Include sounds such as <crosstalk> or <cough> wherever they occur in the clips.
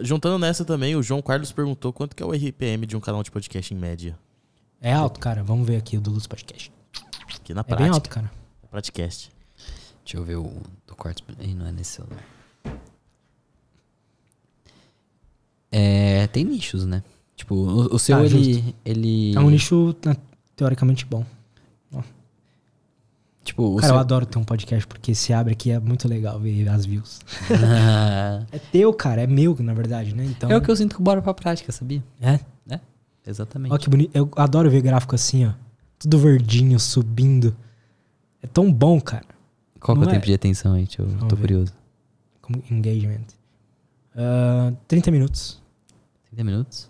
juntando nessa também, o João Carlos perguntou quanto que é o RPM de um canal de podcast em média. É alto, cara. Vamos ver aqui o do Luz Podcast. Aqui na prática. É bem alto, cara. É Praticast. Deixa eu ver o do quarto. Ih, não é nesse celular. É, tem nichos, né? Tipo, o, o seu, tá, ele, ele... É um nicho né, teoricamente bom. Tipo, Cara, eu adoro ter um podcast porque se abre aqui é muito legal ver as views. Ah. <laughs> é teu, cara, é meu, na verdade, né? Então... É o que eu sinto que bora pra prática, sabia? É? É, exatamente. Ó, que bonito. Eu adoro ver gráfico assim, ó. Tudo verdinho, subindo. É tão bom, cara. Qual que é o tempo é? de atenção aí? Eu tô ver. curioso. Como engagement. Uh, ah, 30 minutos. 30 minutos?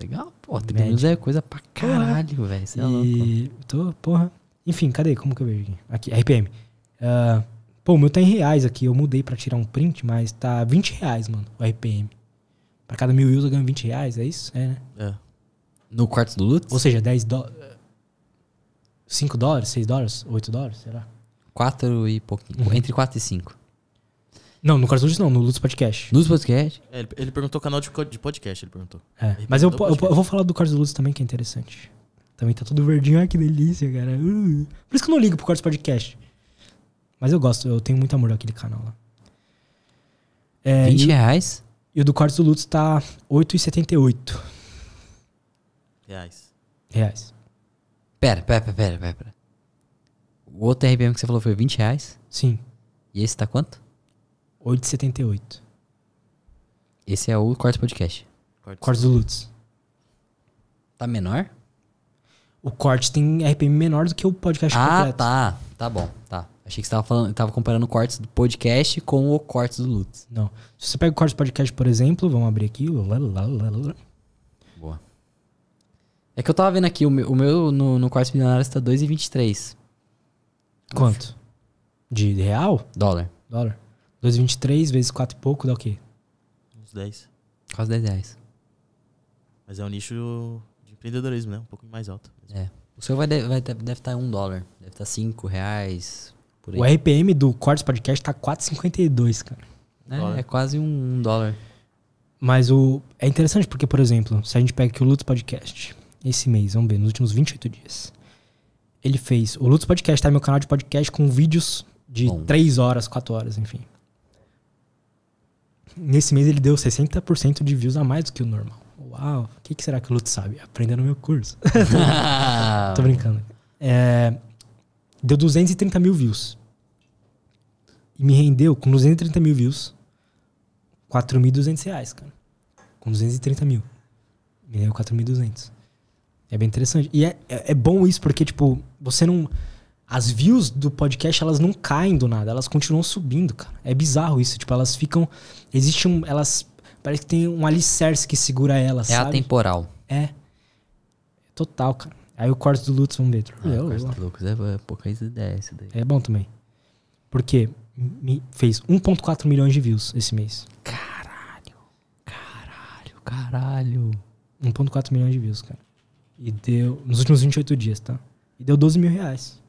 Legal, pô. 30 Médio. minutos é coisa pra caralho, velho. Você é e... louco. Tô, porra. Enfim, cadê? Como que eu vejo aqui? Aqui, RPM. Uh, ah, pô, o meu tá em reais aqui. Eu mudei pra tirar um print, mas tá 20 reais, mano, o RPM. Pra cada mil views eu ganho 20 reais, é isso? É, né? É. No quarto do Lutz? Ou seja, 10 dólares. Do... 5 dólares, 6 dólares, 8 dólares, será? 4 e pouquinho. Uhum. Entre 4 e 5. Não, no do Lutz não, no Lutz Podcast. Lutz Podcast? É, ele, ele perguntou canal de, podcast, ele perguntou. É, ele mas perguntou eu, eu, eu, vou falar do do Lutz também, que é interessante. Também tá tudo verdinho. Ai, que delícia, cara. Uh. Por isso que eu não ligo pro Cortes Podcast. Mas eu gosto, eu tenho muito amor àquele canal lá. É, 20 e, reais? E o do Cortes do Lutz tá 8,78. Reais. Reais. Pera, pera, pera, pera, pera. O outro RBM que você falou foi 20 reais? Sim. E esse tá quanto? 8,78. Esse é o Cortes Podcast. Cortes, Cortes do Lutz. Tá menor? O corte tem RPM menor do que o podcast ah, completo. Ah, tá. Tá bom, tá. Achei que você tava falando, tava comparando o corte do podcast com o corte do Lutz. Não. Se você pega o corte do podcast, por exemplo, vamos abrir aqui. Lalalala. Boa. É que eu tava vendo aqui, o meu, o meu no, no corte milionário está 2,23. Quanto? De, de real? Dólar. Dólar. 2,23 vezes 4 e pouco dá o quê? Uns 10. Quase 10 reais. Mas é um nicho empreendedorismo, né? Um pouco mais alto. Mesmo. É. O seu vai, vai, deve estar tá em um dólar. Deve estar tá cinco reais. O RPM do Cortes Podcast tá 4,52, cara. é, é, quase um, um, dólar. Mas o. É interessante porque, por exemplo, se a gente pega aqui o Lutz Podcast, esse mês, vamos ver, nos últimos 28 dias. Ele fez. O Lutz Podcast tá meu canal de podcast com vídeos de Bom. 3 horas, 4 horas, enfim. Nesse mês ele deu 60% de views a mais do que o normal uau, o que, que, será que o Luto sabe? Aprenda no meu curso. <laughs> <laughs> Tô brincando. É, deu 230 mil views. E me rendeu com 230 mil views, 4.200 reais, cara. Com 230 mil. Me rendeu 4.200. É bem interessante. E é, é, é bom isso, porque, tipo, você não as views do podcast elas não caem do nada, elas continuam subindo, cara. É bizarro isso, tipo, elas ficam existe um elas Parece que tem um alicerce que segura ela, é sabe? É atemporal. É. Total, cara. Aí o corte do Lutz, vamos ver. É, ah, o corte do Lucas é, é pouca ideia isso daí. É bom também. Porque me fez 1.4 milhões de views esse mês. Caralho. Caralho, caralho. 1.4 milhões de views, cara. E deu... Nos últimos 28 dias, tá? E deu 12 mil reais.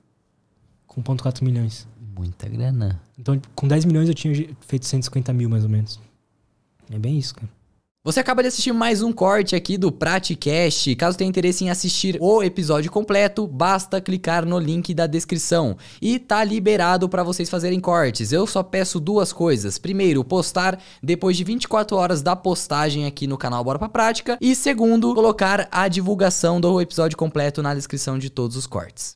Com 1.4 milhões. Muita grana. Então, com 10 milhões eu tinha feito 150 mil, mais ou menos. É bem isso, cara. Você acaba de assistir mais um corte aqui do Praticast. Caso tenha interesse em assistir o episódio completo, basta clicar no link da descrição. E tá liberado para vocês fazerem cortes. Eu só peço duas coisas. Primeiro, postar depois de 24 horas da postagem aqui no canal Bora Pra Prática. E segundo, colocar a divulgação do episódio completo na descrição de todos os cortes.